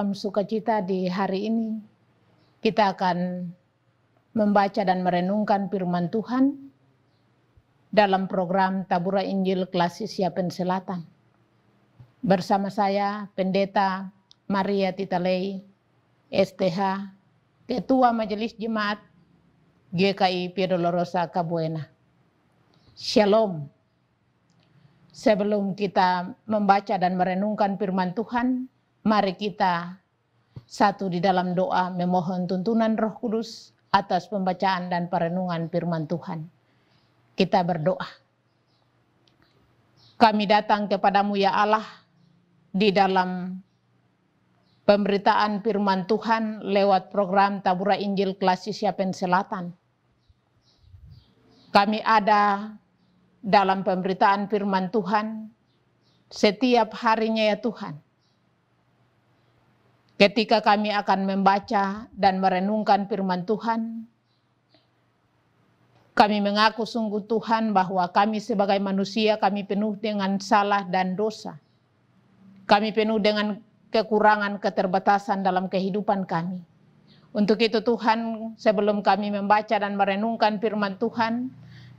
dalam sukacita di hari ini kita akan membaca dan merenungkan firman Tuhan dalam program Tabura Injil Klasis Yapen Selatan. Bersama saya Pendeta Maria Titalei, STH, Ketua Majelis Jemaat GKI Piedolorosa Kabuena. Shalom. Sebelum kita membaca dan merenungkan firman Tuhan, Mari kita satu di dalam doa memohon tuntunan Roh Kudus atas pembacaan dan perenungan firman Tuhan. Kita berdoa. Kami datang kepadamu ya Allah di dalam pemberitaan firman Tuhan lewat program Tabura Injil Klasis Siapen Selatan. Kami ada dalam pemberitaan firman Tuhan setiap harinya ya Tuhan Ketika kami akan membaca dan merenungkan firman Tuhan, kami mengaku sungguh Tuhan bahwa kami sebagai manusia kami penuh dengan salah dan dosa. Kami penuh dengan kekurangan keterbatasan dalam kehidupan kami. Untuk itu Tuhan, sebelum kami membaca dan merenungkan firman Tuhan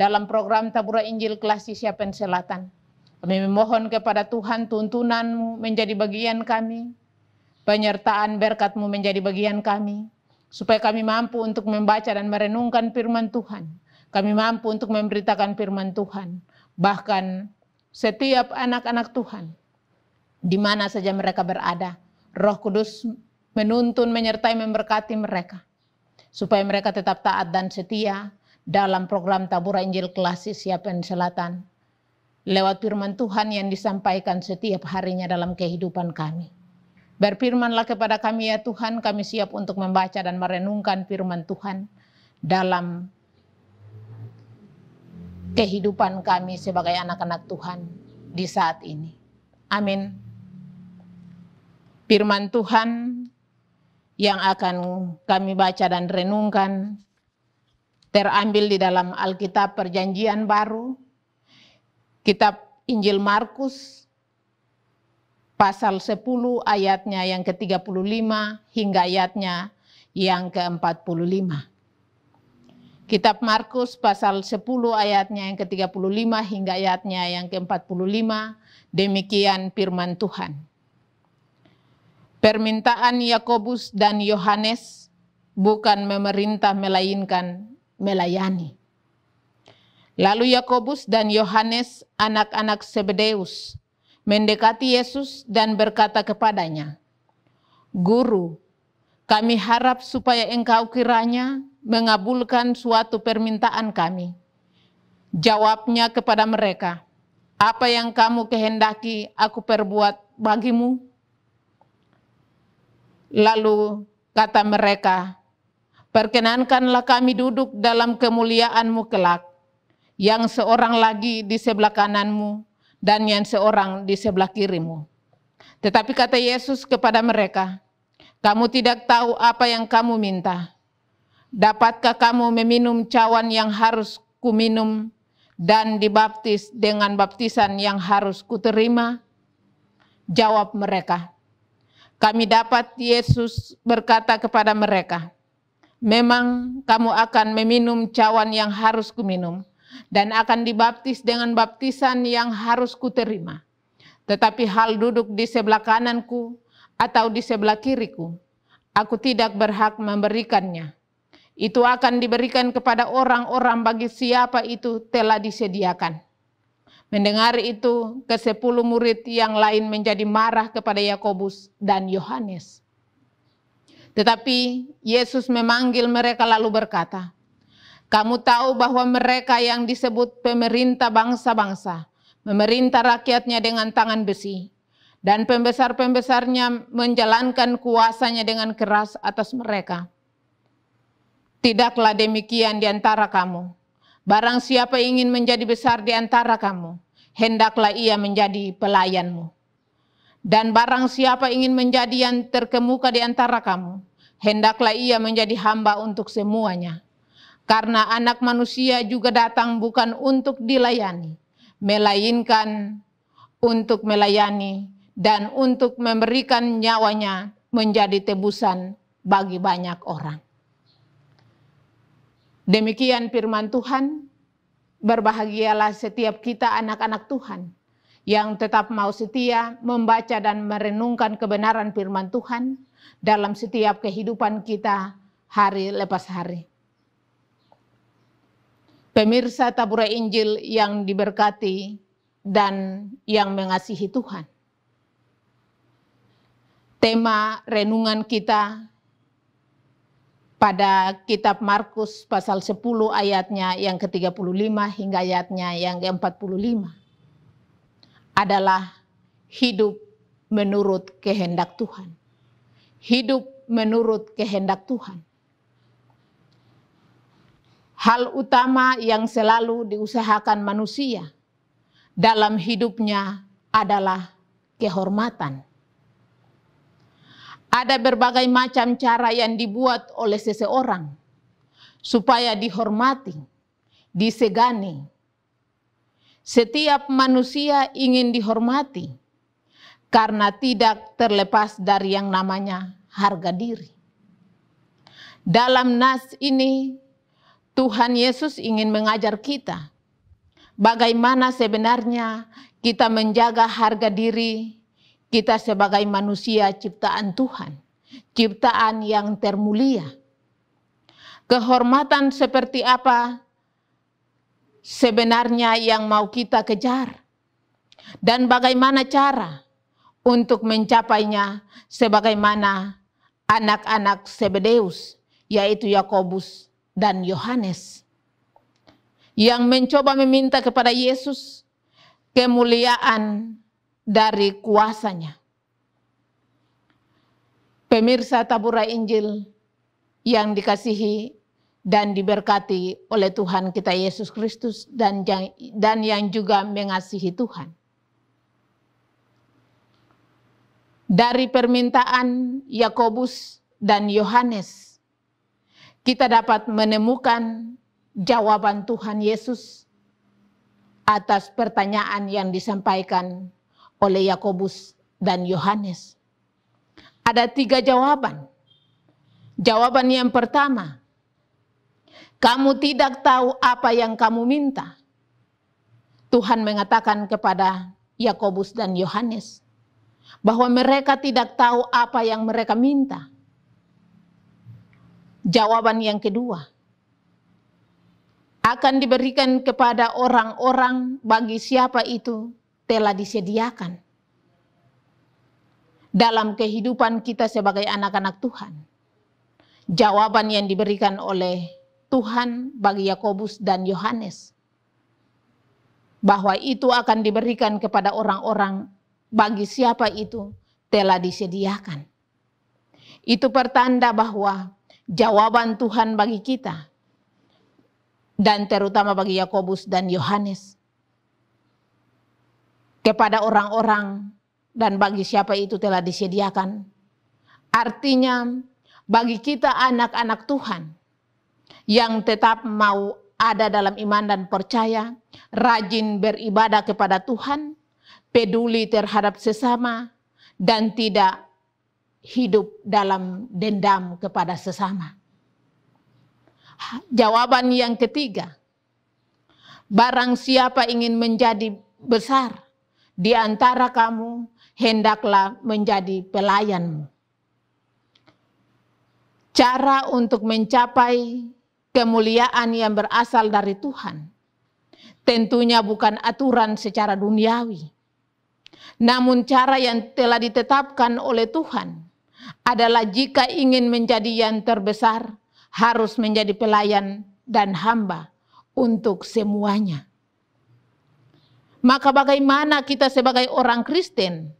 dalam program Tabura Injil Kelas Siapen Selatan, kami memohon kepada Tuhan tuntunanmu menjadi bagian kami, penyertaan berkatmu menjadi bagian kami, supaya kami mampu untuk membaca dan merenungkan firman Tuhan. Kami mampu untuk memberitakan firman Tuhan. Bahkan setiap anak-anak Tuhan, di mana saja mereka berada, roh kudus menuntun, menyertai, memberkati mereka. Supaya mereka tetap taat dan setia dalam program Tabura Injil Klasis Siapen Selatan. Lewat firman Tuhan yang disampaikan setiap harinya dalam kehidupan kami. Berfirmanlah kepada kami ya Tuhan, kami siap untuk membaca dan merenungkan firman Tuhan dalam kehidupan kami sebagai anak-anak Tuhan di saat ini. Amin. Firman Tuhan yang akan kami baca dan renungkan terambil di dalam Alkitab Perjanjian Baru, Kitab Injil Markus pasal 10 ayatnya yang ke-35 hingga ayatnya yang ke-45. Kitab Markus pasal 10 ayatnya yang ke-35 hingga ayatnya yang ke-45, demikian firman Tuhan. Permintaan Yakobus dan Yohanes bukan memerintah melainkan melayani. Lalu Yakobus dan Yohanes anak-anak Sebedeus mendekati Yesus dan berkata kepadanya, "Guru, kami harap supaya engkau kiranya mengabulkan suatu permintaan kami." Jawabnya kepada mereka, "Apa yang kamu kehendaki aku perbuat bagimu?" Lalu kata mereka, "Perkenankanlah kami duduk dalam kemuliaanmu kelak, yang seorang lagi di sebelah kananmu dan yang seorang di sebelah kirimu. Tetapi kata Yesus kepada mereka, kamu tidak tahu apa yang kamu minta. Dapatkah kamu meminum cawan yang harus kuminum dan dibaptis dengan baptisan yang harus kuterima? Jawab mereka, kami dapat Yesus berkata kepada mereka, memang kamu akan meminum cawan yang harus kuminum dan akan dibaptis dengan baptisan yang harus kuterima. Tetapi hal duduk di sebelah kananku atau di sebelah kiriku, aku tidak berhak memberikannya. Itu akan diberikan kepada orang-orang bagi siapa itu telah disediakan. Mendengar itu, ke sepuluh murid yang lain menjadi marah kepada Yakobus dan Yohanes. Tetapi Yesus memanggil mereka lalu berkata, kamu tahu bahwa mereka yang disebut pemerintah bangsa-bangsa memerintah rakyatnya dengan tangan besi dan pembesar-pembesarnya menjalankan kuasanya dengan keras atas mereka. Tidaklah demikian di antara kamu. Barang siapa ingin menjadi besar di antara kamu, hendaklah ia menjadi pelayanmu. Dan barang siapa ingin menjadi yang terkemuka di antara kamu, hendaklah ia menjadi hamba untuk semuanya karena anak manusia juga datang bukan untuk dilayani, melainkan untuk melayani dan untuk memberikan nyawanya menjadi tebusan bagi banyak orang. Demikian firman Tuhan, berbahagialah setiap kita anak-anak Tuhan yang tetap mau setia membaca dan merenungkan kebenaran firman Tuhan dalam setiap kehidupan kita hari lepas hari pemirsa Tabura Injil yang diberkati dan yang mengasihi Tuhan. Tema renungan kita pada kitab Markus pasal 10 ayatnya yang ke-35 hingga ayatnya yang ke-45 adalah hidup menurut kehendak Tuhan. Hidup menurut kehendak Tuhan hal utama yang selalu diusahakan manusia dalam hidupnya adalah kehormatan. Ada berbagai macam cara yang dibuat oleh seseorang supaya dihormati, disegani. Setiap manusia ingin dihormati karena tidak terlepas dari yang namanya harga diri. Dalam nas ini Tuhan Yesus ingin mengajar kita bagaimana sebenarnya kita menjaga harga diri kita sebagai manusia ciptaan Tuhan, ciptaan yang termulia. Kehormatan seperti apa sebenarnya yang mau kita kejar? Dan bagaimana cara untuk mencapainya sebagaimana anak-anak Sebedeus, yaitu Yakobus dan Yohanes yang mencoba meminta kepada Yesus kemuliaan dari kuasanya. Pemirsa Tabura Injil yang dikasihi dan diberkati oleh Tuhan kita Yesus Kristus dan dan yang juga mengasihi Tuhan. Dari permintaan Yakobus dan Yohanes kita dapat menemukan jawaban Tuhan Yesus atas pertanyaan yang disampaikan oleh Yakobus dan Yohanes. Ada tiga jawaban. Jawaban yang pertama, kamu tidak tahu apa yang kamu minta. Tuhan mengatakan kepada Yakobus dan Yohanes bahwa mereka tidak tahu apa yang mereka minta. Jawaban yang kedua akan diberikan kepada orang-orang bagi siapa itu telah disediakan dalam kehidupan kita sebagai anak-anak Tuhan. Jawaban yang diberikan oleh Tuhan bagi Yakobus dan Yohanes bahwa itu akan diberikan kepada orang-orang bagi siapa itu telah disediakan. Itu pertanda bahwa jawaban Tuhan bagi kita dan terutama bagi Yakobus dan Yohanes kepada orang-orang dan bagi siapa itu telah disediakan. Artinya bagi kita anak-anak Tuhan yang tetap mau ada dalam iman dan percaya, rajin beribadah kepada Tuhan, peduli terhadap sesama dan tidak hidup dalam dendam kepada sesama. Jawaban yang ketiga, barang siapa ingin menjadi besar di antara kamu, hendaklah menjadi pelayanmu. Cara untuk mencapai kemuliaan yang berasal dari Tuhan tentunya bukan aturan secara duniawi, namun cara yang telah ditetapkan oleh Tuhan adalah jika ingin menjadi yang terbesar, harus menjadi pelayan dan hamba untuk semuanya. Maka, bagaimana kita sebagai orang Kristen?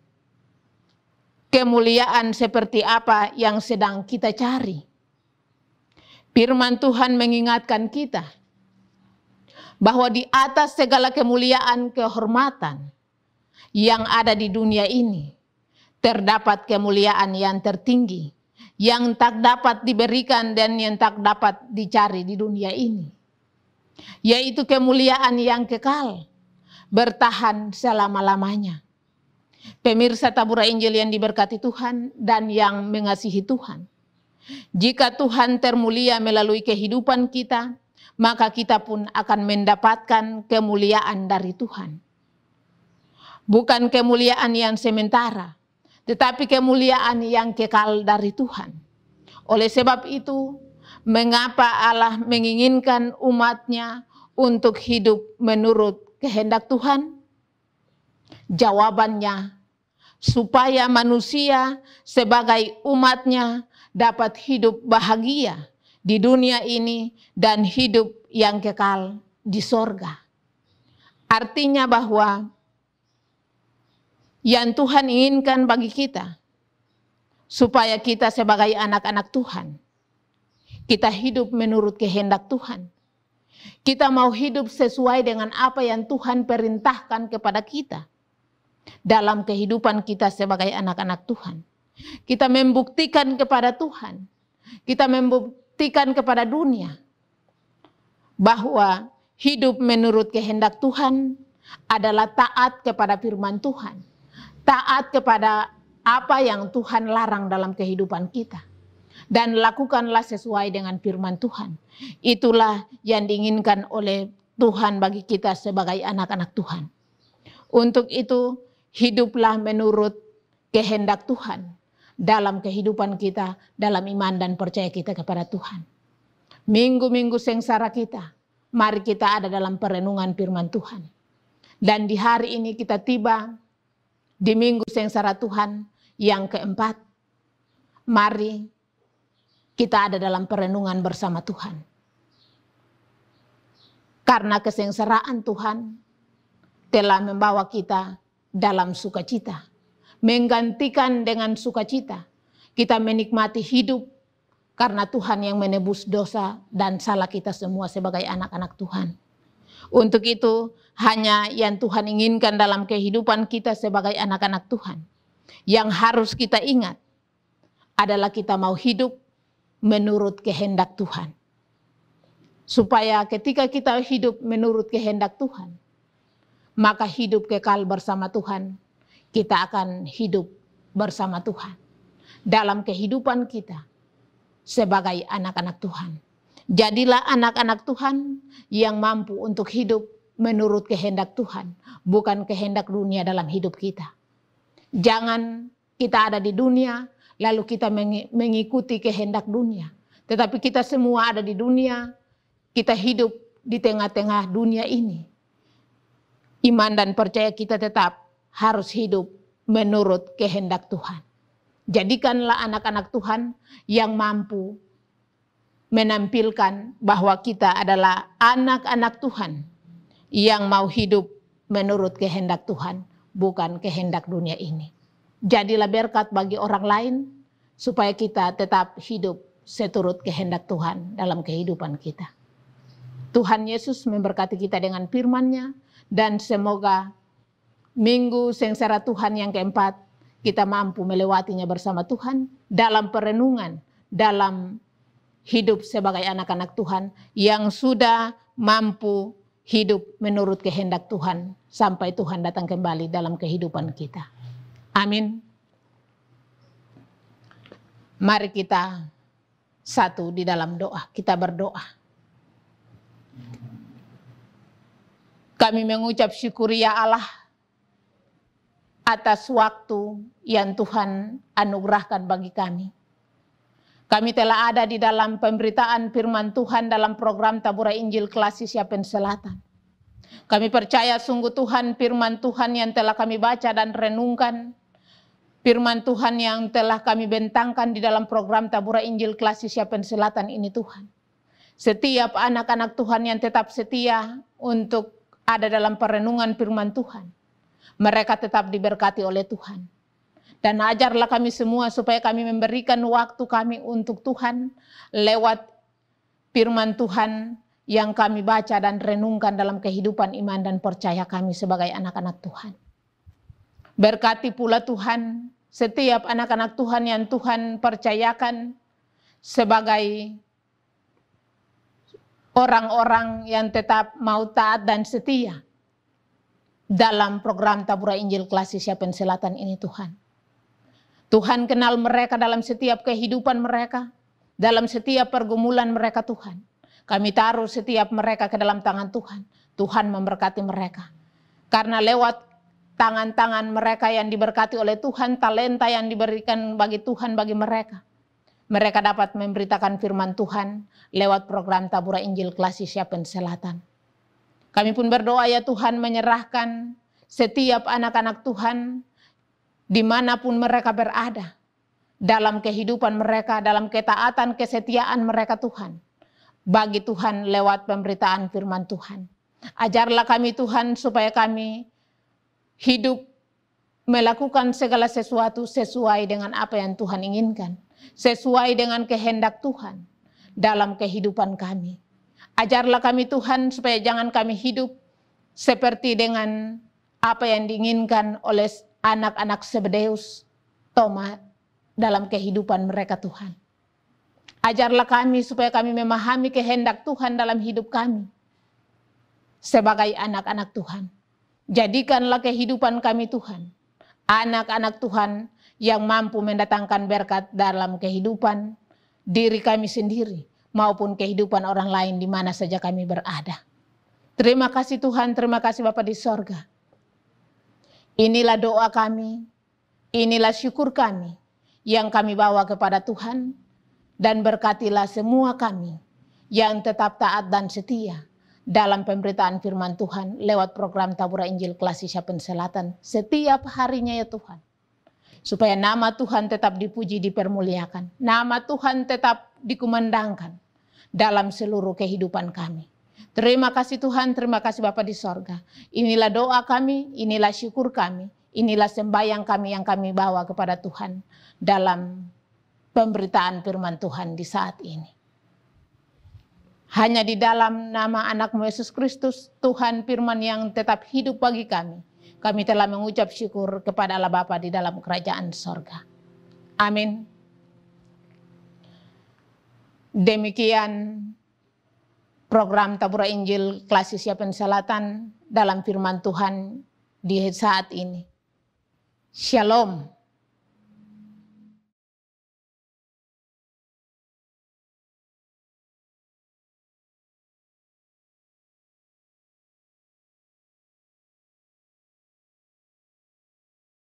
Kemuliaan seperti apa yang sedang kita cari? Firman Tuhan mengingatkan kita bahwa di atas segala kemuliaan, kehormatan yang ada di dunia ini, terdapat kemuliaan yang tertinggi yang tak dapat diberikan dan yang tak dapat dicari di dunia ini, yaitu kemuliaan yang kekal, bertahan selama-lamanya. Pemirsa tabura Injil yang diberkati Tuhan dan yang mengasihi Tuhan. Jika Tuhan termulia melalui kehidupan kita, maka kita pun akan mendapatkan kemuliaan dari Tuhan. Bukan kemuliaan yang sementara, tetapi kemuliaan yang kekal dari Tuhan. Oleh sebab itu, mengapa Allah menginginkan umatnya untuk hidup menurut kehendak Tuhan? Jawabannya, supaya manusia sebagai umatnya dapat hidup bahagia di dunia ini dan hidup yang kekal di sorga. Artinya bahwa yang Tuhan inginkan bagi kita. Supaya kita sebagai anak-anak Tuhan, kita hidup menurut kehendak Tuhan. Kita mau hidup sesuai dengan apa yang Tuhan perintahkan kepada kita dalam kehidupan kita sebagai anak-anak Tuhan. Kita membuktikan kepada Tuhan, kita membuktikan kepada dunia bahwa hidup menurut kehendak Tuhan adalah taat kepada firman Tuhan taat kepada apa yang Tuhan larang dalam kehidupan kita. Dan lakukanlah sesuai dengan firman Tuhan. Itulah yang diinginkan oleh Tuhan bagi kita sebagai anak-anak Tuhan. Untuk itu, hiduplah menurut kehendak Tuhan dalam kehidupan kita, dalam iman dan percaya kita kepada Tuhan. Minggu-minggu sengsara kita, mari kita ada dalam perenungan firman Tuhan. Dan di hari ini kita tiba di Minggu Sengsara Tuhan yang keempat, mari kita ada dalam perenungan bersama Tuhan. Karena kesengsaraan Tuhan telah membawa kita dalam sukacita. Menggantikan dengan sukacita. Kita menikmati hidup karena Tuhan yang menebus dosa dan salah kita semua sebagai anak-anak Tuhan. Untuk itu, hanya yang Tuhan inginkan dalam kehidupan kita sebagai anak-anak Tuhan. Yang harus kita ingat adalah kita mau hidup menurut kehendak Tuhan. Supaya ketika kita hidup menurut kehendak Tuhan, maka hidup kekal bersama Tuhan, kita akan hidup bersama Tuhan dalam kehidupan kita sebagai anak-anak Tuhan. Jadilah anak-anak Tuhan yang mampu untuk hidup menurut kehendak Tuhan, bukan kehendak dunia dalam hidup kita. Jangan kita ada di dunia, lalu kita mengikuti kehendak dunia. Tetapi kita semua ada di dunia, kita hidup di tengah-tengah dunia ini. Iman dan percaya kita tetap harus hidup menurut kehendak Tuhan. Jadikanlah anak-anak Tuhan yang mampu menampilkan bahwa kita adalah anak-anak Tuhan yang mau hidup menurut kehendak Tuhan, bukan kehendak dunia ini. Jadilah berkat bagi orang lain supaya kita tetap hidup seturut kehendak Tuhan dalam kehidupan kita. Tuhan Yesus memberkati kita dengan firman-Nya dan semoga minggu sengsara Tuhan yang keempat kita mampu melewatinya bersama Tuhan dalam perenungan, dalam hidup sebagai anak-anak Tuhan yang sudah mampu hidup menurut kehendak Tuhan sampai Tuhan datang kembali dalam kehidupan kita. Amin. Mari kita satu di dalam doa, kita berdoa. Kami mengucap syukur ya Allah atas waktu yang Tuhan anugerahkan bagi kami. Kami telah ada di dalam pemberitaan firman Tuhan dalam program Tabura Injil Kelas Siapen Selatan. Kami percaya sungguh Tuhan firman Tuhan yang telah kami baca dan renungkan. Firman Tuhan yang telah kami bentangkan di dalam program Tabura Injil Kelas Siapen Selatan ini Tuhan. Setiap anak-anak Tuhan yang tetap setia untuk ada dalam perenungan firman Tuhan. Mereka tetap diberkati oleh Tuhan dan ajarlah kami semua supaya kami memberikan waktu kami untuk Tuhan lewat firman Tuhan yang kami baca dan renungkan dalam kehidupan iman dan percaya kami sebagai anak-anak Tuhan. Berkati pula Tuhan setiap anak-anak Tuhan yang Tuhan percayakan sebagai orang-orang yang tetap mau taat dan setia dalam program Tabura Injil Klasis Siapen Selatan ini Tuhan. Tuhan kenal mereka dalam setiap kehidupan mereka, dalam setiap pergumulan mereka Tuhan. Kami taruh setiap mereka ke dalam tangan Tuhan. Tuhan memberkati mereka. Karena lewat tangan-tangan mereka yang diberkati oleh Tuhan, talenta yang diberikan bagi Tuhan bagi mereka. Mereka dapat memberitakan firman Tuhan lewat program Tabura Injil Klasis Siapen Selatan. Kami pun berdoa ya Tuhan menyerahkan setiap anak-anak Tuhan dimanapun mereka berada, dalam kehidupan mereka, dalam ketaatan, kesetiaan mereka Tuhan. Bagi Tuhan lewat pemberitaan firman Tuhan. Ajarlah kami Tuhan supaya kami hidup melakukan segala sesuatu sesuai dengan apa yang Tuhan inginkan. Sesuai dengan kehendak Tuhan dalam kehidupan kami. Ajarlah kami Tuhan supaya jangan kami hidup seperti dengan apa yang diinginkan oleh anak-anak Sebedeus, Toma dalam kehidupan mereka Tuhan. Ajarlah kami supaya kami memahami kehendak Tuhan dalam hidup kami sebagai anak-anak Tuhan. Jadikanlah kehidupan kami Tuhan, anak-anak Tuhan yang mampu mendatangkan berkat dalam kehidupan diri kami sendiri maupun kehidupan orang lain di mana saja kami berada. Terima kasih Tuhan, terima kasih Bapak di sorga. Inilah doa kami, inilah syukur kami yang kami bawa kepada Tuhan dan berkatilah semua kami yang tetap taat dan setia dalam pemberitaan firman Tuhan lewat program Tabura Injil Kelas Isyapen Selatan setiap harinya ya Tuhan. Supaya nama Tuhan tetap dipuji, dipermuliakan. Nama Tuhan tetap dikumandangkan dalam seluruh kehidupan kami. Terima kasih Tuhan, terima kasih Bapak di sorga. Inilah doa kami, inilah syukur kami, inilah sembahyang kami yang kami bawa kepada Tuhan dalam pemberitaan firman Tuhan di saat ini. Hanya di dalam nama Anak Yesus Kristus, Tuhan firman yang tetap hidup bagi kami. Kami telah mengucap syukur kepada Allah Bapa di dalam kerajaan sorga. Amin. Demikian program Tabura Injil Klasis Yapen Selatan dalam firman Tuhan di saat ini. Shalom.